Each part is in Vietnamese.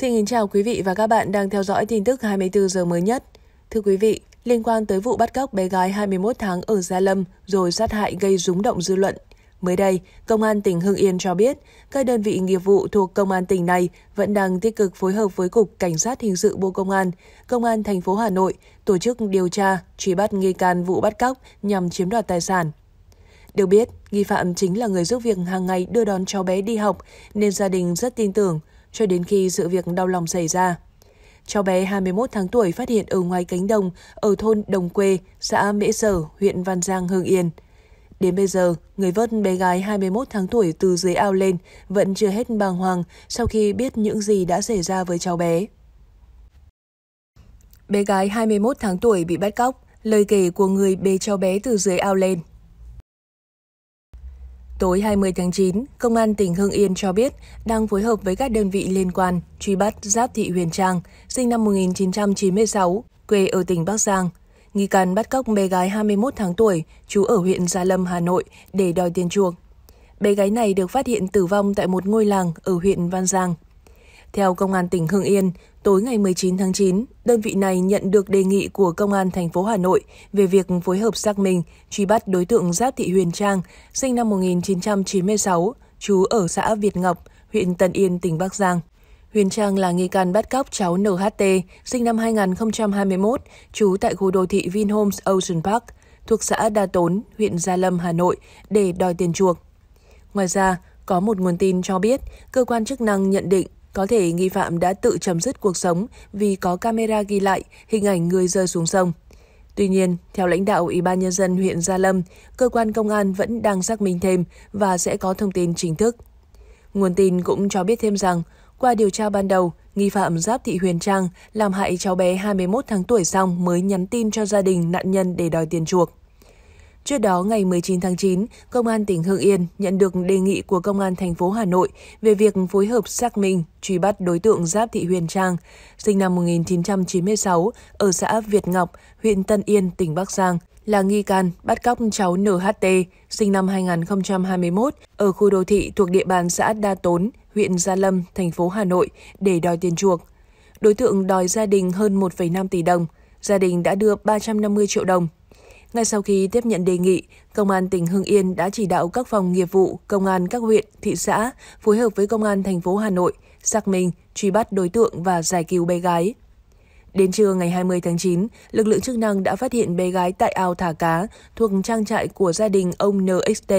Xin kính chào quý vị và các bạn đang theo dõi tin tức 24 giờ mới nhất. Thưa quý vị, liên quan tới vụ bắt cóc bé gái 21 tháng ở Gia Lâm rồi sát hại gây rúng động dư luận. Mới đây, Công an tỉnh Hưng Yên cho biết, các đơn vị nghiệp vụ thuộc Công an tỉnh này vẫn đang tích cực phối hợp với Cục Cảnh sát Hình sự Bộ Công an, Công an thành phố Hà Nội tổ chức điều tra, truy bắt nghi can vụ bắt cóc nhằm chiếm đoạt tài sản. Được biết, nghi phạm chính là người giúp việc hàng ngày đưa đón cháu bé đi học, nên gia đình rất tin tưởng – cho đến khi sự việc đau lòng xảy ra. Cháu bé 21 tháng tuổi phát hiện ở ngoài cánh đồng ở thôn Đồng Quê, xã Mễ Sở, huyện Văn Giang, Hưng Yên. Đến bây giờ, người vớt bé gái 21 tháng tuổi từ dưới ao lên vẫn chưa hết bàng hoàng sau khi biết những gì đã xảy ra với cháu bé. Bé gái 21 tháng tuổi bị bắt cóc, lời kể của người bê cháu bé từ dưới ao lên. Tối 20 tháng 9, Công an tỉnh Hưng Yên cho biết đang phối hợp với các đơn vị liên quan truy bắt Giáp Thị Huyền Trang, sinh năm 1996, quê ở tỉnh Bắc Giang. Nghi can bắt cóc bé gái 21 tháng tuổi, trú ở huyện Gia Lâm, Hà Nội để đòi tiền chuộc. Bé gái này được phát hiện tử vong tại một ngôi làng ở huyện Văn Giang. Theo Công an tỉnh Hưng Yên, Tối ngày 19 tháng 9, đơn vị này nhận được đề nghị của Công an thành phố Hà Nội về việc phối hợp xác minh, truy bắt đối tượng Giáp Thị Huyền Trang, sinh năm 1996, trú ở xã Việt Ngọc, huyện Tân Yên, tỉnh Bắc Giang. Huyền Trang là nghi can bắt cóc cháu NHT, sinh năm 2021, trú tại khu đô thị Vinhomes Ocean Park, thuộc xã Đa Tốn, huyện Gia Lâm, Hà Nội, để đòi tiền chuộc. Ngoài ra, có một nguồn tin cho biết, cơ quan chức năng nhận định có thể nghi phạm đã tự chấm dứt cuộc sống vì có camera ghi lại hình ảnh người rơi xuống sông. Tuy nhiên, theo lãnh đạo Ủy ban Nhân dân huyện Gia Lâm, cơ quan công an vẫn đang xác minh thêm và sẽ có thông tin chính thức. Nguồn tin cũng cho biết thêm rằng, qua điều tra ban đầu, nghi phạm Giáp Thị Huyền Trang làm hại cháu bé 21 tháng tuổi xong mới nhắn tin cho gia đình nạn nhân để đòi tiền chuộc. Trước đó, ngày 19 tháng 9, Công an tỉnh Hưng Yên nhận được đề nghị của Công an thành phố Hà Nội về việc phối hợp xác minh, truy bắt đối tượng Giáp Thị Huyền Trang, sinh năm 1996, ở xã Việt Ngọc, huyện Tân Yên, tỉnh Bắc Giang, là nghi can bắt cóc cháu NHT, sinh năm 2021, ở khu đô thị thuộc địa bàn xã Đa Tốn, huyện Gia Lâm, thành phố Hà Nội, để đòi tiền chuộc. Đối tượng đòi gia đình hơn 1,5 tỷ đồng. Gia đình đã đưa 350 triệu đồng ngay sau khi tiếp nhận đề nghị, Công an tỉnh Hưng Yên đã chỉ đạo các phòng nghiệp vụ, công an các huyện, thị xã phối hợp với Công an thành phố Hà Nội xác minh, truy bắt đối tượng và giải cứu bé gái. Đến trưa ngày 20 tháng 9, lực lượng chức năng đã phát hiện bé gái tại ao thả cá thuộc trang trại của gia đình ông NXT,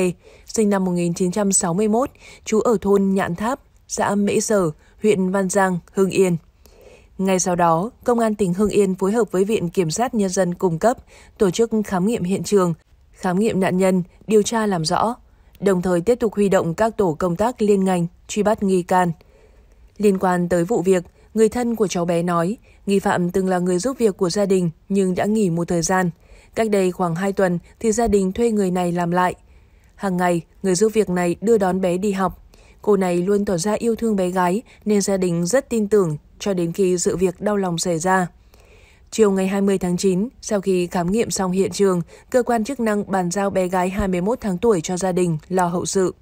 sinh năm 1961, trú ở thôn Nhạn Tháp, xã Mễ Sở, huyện Văn Giang, Hưng Yên. Ngay sau đó, Công an tỉnh Hưng Yên phối hợp với Viện Kiểm sát Nhân dân cung cấp tổ chức khám nghiệm hiện trường, khám nghiệm nạn nhân, điều tra làm rõ, đồng thời tiếp tục huy động các tổ công tác liên ngành truy bắt nghi can. Liên quan tới vụ việc, người thân của cháu bé nói, nghi phạm từng là người giúp việc của gia đình nhưng đã nghỉ một thời gian. Cách đây khoảng 2 tuần thì gia đình thuê người này làm lại. Hàng ngày, người giúp việc này đưa đón bé đi học. Cô này luôn tỏ ra yêu thương bé gái nên gia đình rất tin tưởng cho đến khi sự việc đau lòng xảy ra. Chiều ngày 20 tháng 9, sau khi khám nghiệm xong hiện trường, cơ quan chức năng bàn giao bé gái 21 tháng tuổi cho gia đình lo hậu sự.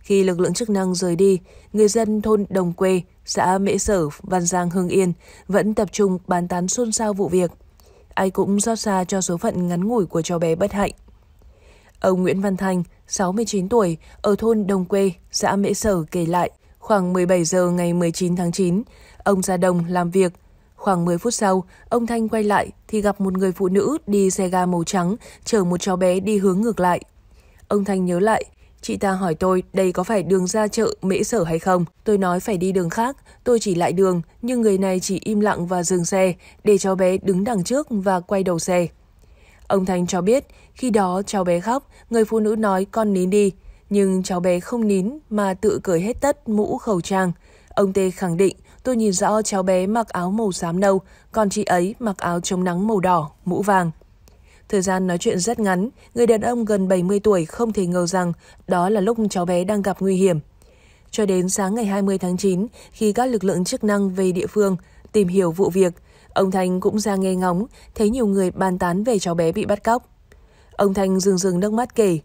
Khi lực lượng chức năng rời đi, người dân thôn Đồng Quê, xã Mễ Sở, Văn Giang, Hưng Yên vẫn tập trung bàn tán xôn xao vụ việc. Ai cũng xót xa cho số phận ngắn ngủi của cháu bé bất hạnh. Ông Nguyễn Văn Thành, 69 tuổi, ở thôn Đồng Quê, xã Mễ Sở kể lại, khoảng 17 giờ ngày 19 tháng 9, Ông ra đồng làm việc. Khoảng 10 phút sau, ông Thanh quay lại thì gặp một người phụ nữ đi xe ga màu trắng chở một cháu bé đi hướng ngược lại. Ông Thanh nhớ lại, chị ta hỏi tôi đây có phải đường ra chợ mễ sở hay không. Tôi nói phải đi đường khác, tôi chỉ lại đường nhưng người này chỉ im lặng và dừng xe để cháu bé đứng đằng trước và quay đầu xe. Ông Thanh cho biết khi đó cháu bé khóc, người phụ nữ nói con nín đi. Nhưng cháu bé không nín mà tự cởi hết tất mũ khẩu trang. Ông Tê khẳng định, tôi nhìn rõ cháu bé mặc áo màu xám nâu, còn chị ấy mặc áo chống nắng màu đỏ, mũ vàng. Thời gian nói chuyện rất ngắn, người đàn ông gần 70 tuổi không thể ngờ rằng đó là lúc cháu bé đang gặp nguy hiểm. Cho đến sáng ngày 20 tháng 9, khi các lực lượng chức năng về địa phương tìm hiểu vụ việc, ông Thành cũng ra nghe ngóng, thấy nhiều người bàn tán về cháu bé bị bắt cóc. Ông Thành rừng rừng nước mắt kể,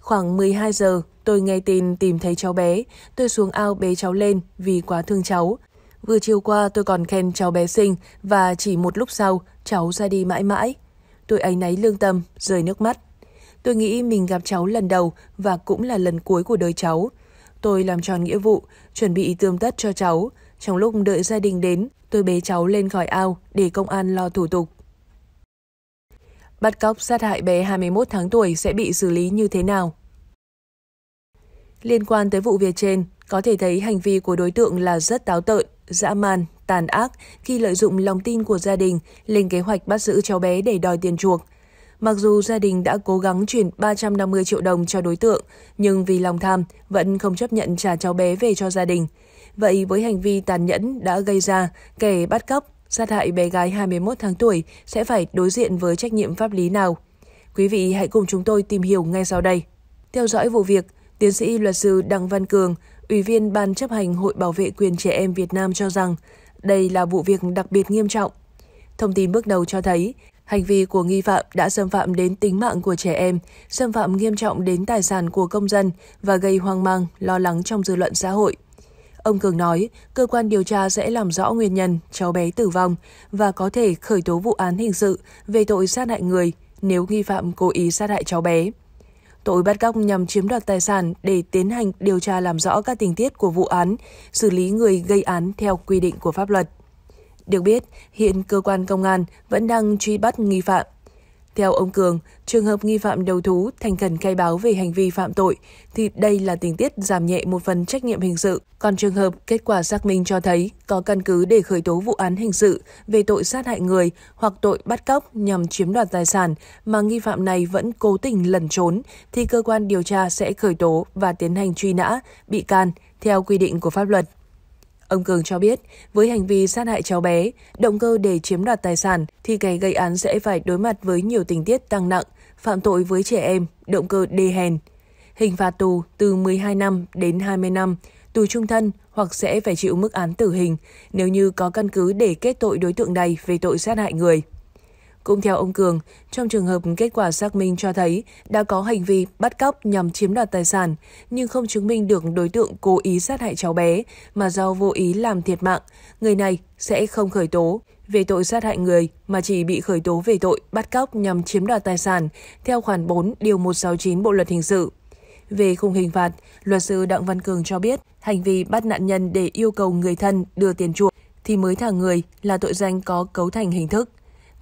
Khoảng 12 giờ, tôi nghe tin tìm thấy cháu bé. Tôi xuống ao bế cháu lên vì quá thương cháu. Vừa chiều qua tôi còn khen cháu bé sinh và chỉ một lúc sau cháu ra đi mãi mãi. Tôi ấy náy lương tâm, rơi nước mắt. Tôi nghĩ mình gặp cháu lần đầu và cũng là lần cuối của đời cháu. Tôi làm tròn nghĩa vụ, chuẩn bị tươm tất cho cháu. Trong lúc đợi gia đình đến, tôi bế cháu lên khỏi ao để công an lo thủ tục bắt cóc sát hại bé 21 tháng tuổi sẽ bị xử lý như thế nào. Liên quan tới vụ việc trên, có thể thấy hành vi của đối tượng là rất táo tợn, dã man, tàn ác khi lợi dụng lòng tin của gia đình lên kế hoạch bắt giữ cháu bé để đòi tiền chuộc. Mặc dù gia đình đã cố gắng chuyển 350 triệu đồng cho đối tượng, nhưng vì lòng tham vẫn không chấp nhận trả cháu bé về cho gia đình. Vậy với hành vi tàn nhẫn đã gây ra, kẻ bắt cóc sát hại bé gái 21 tháng tuổi sẽ phải đối diện với trách nhiệm pháp lý nào? Quý vị hãy cùng chúng tôi tìm hiểu ngay sau đây. Theo dõi vụ việc, tiến sĩ luật sư Đặng Văn Cường, Ủy viên Ban chấp hành Hội Bảo vệ quyền trẻ em Việt Nam cho rằng đây là vụ việc đặc biệt nghiêm trọng. Thông tin bước đầu cho thấy, hành vi của nghi phạm đã xâm phạm đến tính mạng của trẻ em, xâm phạm nghiêm trọng đến tài sản của công dân và gây hoang mang, lo lắng trong dư luận xã hội. Ông Cường nói, cơ quan điều tra sẽ làm rõ nguyên nhân cháu bé tử vong và có thể khởi tố vụ án hình sự về tội sát hại người nếu nghi phạm cố ý sát hại cháu bé. Tội bắt cóc nhằm chiếm đoạt tài sản để tiến hành điều tra làm rõ các tình tiết của vụ án, xử lý người gây án theo quy định của pháp luật. Được biết, hiện cơ quan công an vẫn đang truy bắt nghi phạm. Theo ông Cường, trường hợp nghi phạm đầu thú thành khẩn khai báo về hành vi phạm tội thì đây là tình tiết giảm nhẹ một phần trách nhiệm hình sự. Còn trường hợp kết quả xác minh cho thấy có căn cứ để khởi tố vụ án hình sự về tội sát hại người hoặc tội bắt cóc nhằm chiếm đoạt tài sản mà nghi phạm này vẫn cố tình lẩn trốn thì cơ quan điều tra sẽ khởi tố và tiến hành truy nã bị can theo quy định của pháp luật. Ông Cường cho biết, với hành vi sát hại cháu bé, động cơ để chiếm đoạt tài sản thì kẻ gây án sẽ phải đối mặt với nhiều tình tiết tăng nặng, phạm tội với trẻ em, động cơ đê hèn. Hình phạt tù từ 12 năm đến 20 năm, tù trung thân hoặc sẽ phải chịu mức án tử hình nếu như có căn cứ để kết tội đối tượng này về tội sát hại người. Cũng theo ông Cường, trong trường hợp kết quả xác minh cho thấy đã có hành vi bắt cóc nhằm chiếm đoạt tài sản, nhưng không chứng minh được đối tượng cố ý sát hại cháu bé mà do vô ý làm thiệt mạng, người này sẽ không khởi tố về tội sát hại người mà chỉ bị khởi tố về tội bắt cóc nhằm chiếm đoạt tài sản theo khoản 4 điều 169 Bộ luật hình sự. Về khung hình phạt, luật sư Đặng Văn Cường cho biết, hành vi bắt nạn nhân để yêu cầu người thân đưa tiền chuộc thì mới thả người là tội danh có cấu thành hình thức.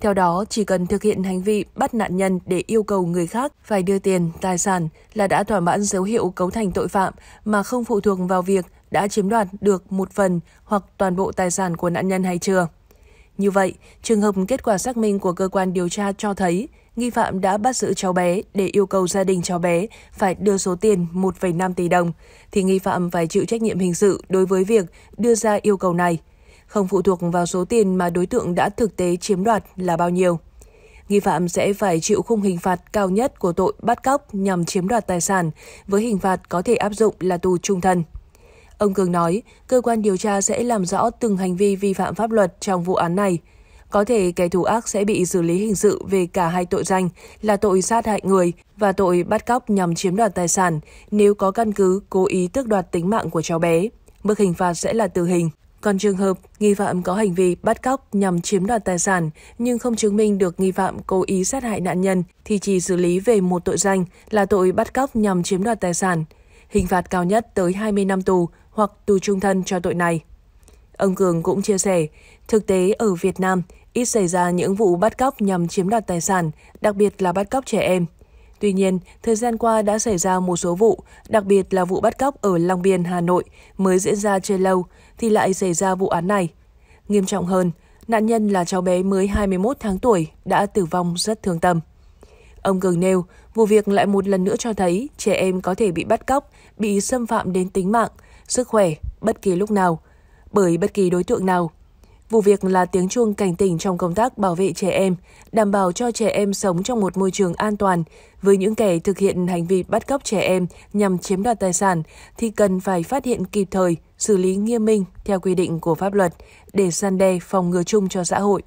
Theo đó, chỉ cần thực hiện hành vi bắt nạn nhân để yêu cầu người khác phải đưa tiền, tài sản là đã thỏa mãn dấu hiệu cấu thành tội phạm mà không phụ thuộc vào việc đã chiếm đoạt được một phần hoặc toàn bộ tài sản của nạn nhân hay chưa. Như vậy, trường hợp kết quả xác minh của cơ quan điều tra cho thấy nghi phạm đã bắt giữ cháu bé để yêu cầu gia đình cháu bé phải đưa số tiền 1,5 tỷ đồng, thì nghi phạm phải chịu trách nhiệm hình sự đối với việc đưa ra yêu cầu này không phụ thuộc vào số tiền mà đối tượng đã thực tế chiếm đoạt là bao nhiêu. Nghi phạm sẽ phải chịu khung hình phạt cao nhất của tội bắt cóc nhằm chiếm đoạt tài sản, với hình phạt có thể áp dụng là tù trung thân. Ông Cường nói, cơ quan điều tra sẽ làm rõ từng hành vi vi phạm pháp luật trong vụ án này. Có thể kẻ thù ác sẽ bị xử lý hình sự về cả hai tội danh là tội sát hại người và tội bắt cóc nhằm chiếm đoạt tài sản nếu có căn cứ cố ý tước đoạt tính mạng của cháu bé. Mức hình phạt sẽ là tử hình. Còn trường hợp nghi phạm có hành vi bắt cóc nhằm chiếm đoạt tài sản nhưng không chứng minh được nghi phạm cố ý sát hại nạn nhân thì chỉ xử lý về một tội danh là tội bắt cóc nhằm chiếm đoạt tài sản. Hình phạt cao nhất tới 20 năm tù hoặc tù trung thân cho tội này. Ông Cường cũng chia sẻ, thực tế ở Việt Nam ít xảy ra những vụ bắt cóc nhằm chiếm đoạt tài sản, đặc biệt là bắt cóc trẻ em. Tuy nhiên, thời gian qua đã xảy ra một số vụ, đặc biệt là vụ bắt cóc ở Long Biên, Hà Nội mới diễn ra chưa lâu, thì lại xảy ra vụ án này. Nghiêm trọng hơn, nạn nhân là cháu bé mới 21 tháng tuổi đã tử vong rất thương tâm. Ông Cường nêu, vụ việc lại một lần nữa cho thấy trẻ em có thể bị bắt cóc, bị xâm phạm đến tính mạng, sức khỏe bất kỳ lúc nào, bởi bất kỳ đối tượng nào Vụ việc là tiếng chuông cảnh tỉnh trong công tác bảo vệ trẻ em, đảm bảo cho trẻ em sống trong một môi trường an toàn. Với những kẻ thực hiện hành vi bắt cóc trẻ em nhằm chiếm đoạt tài sản thì cần phải phát hiện kịp thời, xử lý nghiêm minh theo quy định của pháp luật để gian đe phòng ngừa chung cho xã hội.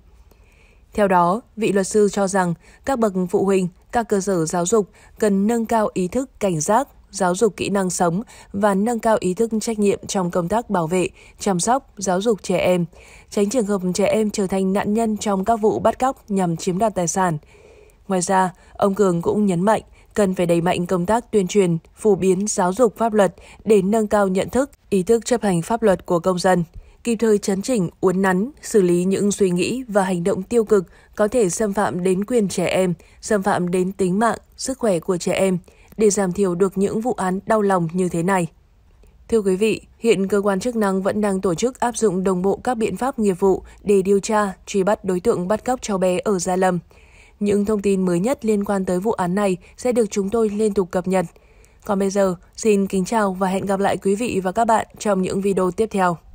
Theo đó, vị luật sư cho rằng các bậc phụ huynh, các cơ sở giáo dục cần nâng cao ý thức cảnh giác giáo dục kỹ năng sống và nâng cao ý thức trách nhiệm trong công tác bảo vệ, chăm sóc, giáo dục trẻ em, tránh trường hợp trẻ em trở thành nạn nhân trong các vụ bắt cóc nhằm chiếm đoạt tài sản. Ngoài ra, ông Cường cũng nhấn mạnh cần phải đẩy mạnh công tác tuyên truyền, phổ biến giáo dục pháp luật để nâng cao nhận thức, ý thức chấp hành pháp luật của công dân kịp thời chấn chỉnh, uốn nắn, xử lý những suy nghĩ và hành động tiêu cực có thể xâm phạm đến quyền trẻ em, xâm phạm đến tính mạng, sức khỏe của trẻ em – để giảm thiểu được những vụ án đau lòng như thế này. Thưa quý vị, hiện cơ quan chức năng vẫn đang tổ chức áp dụng đồng bộ các biện pháp nghiệp vụ để điều tra, truy bắt đối tượng bắt cóc cháu bé ở Gia Lâm. Những thông tin mới nhất liên quan tới vụ án này sẽ được chúng tôi liên tục cập nhật. Còn bây giờ, xin kính chào và hẹn gặp lại quý vị và các bạn trong những video tiếp theo.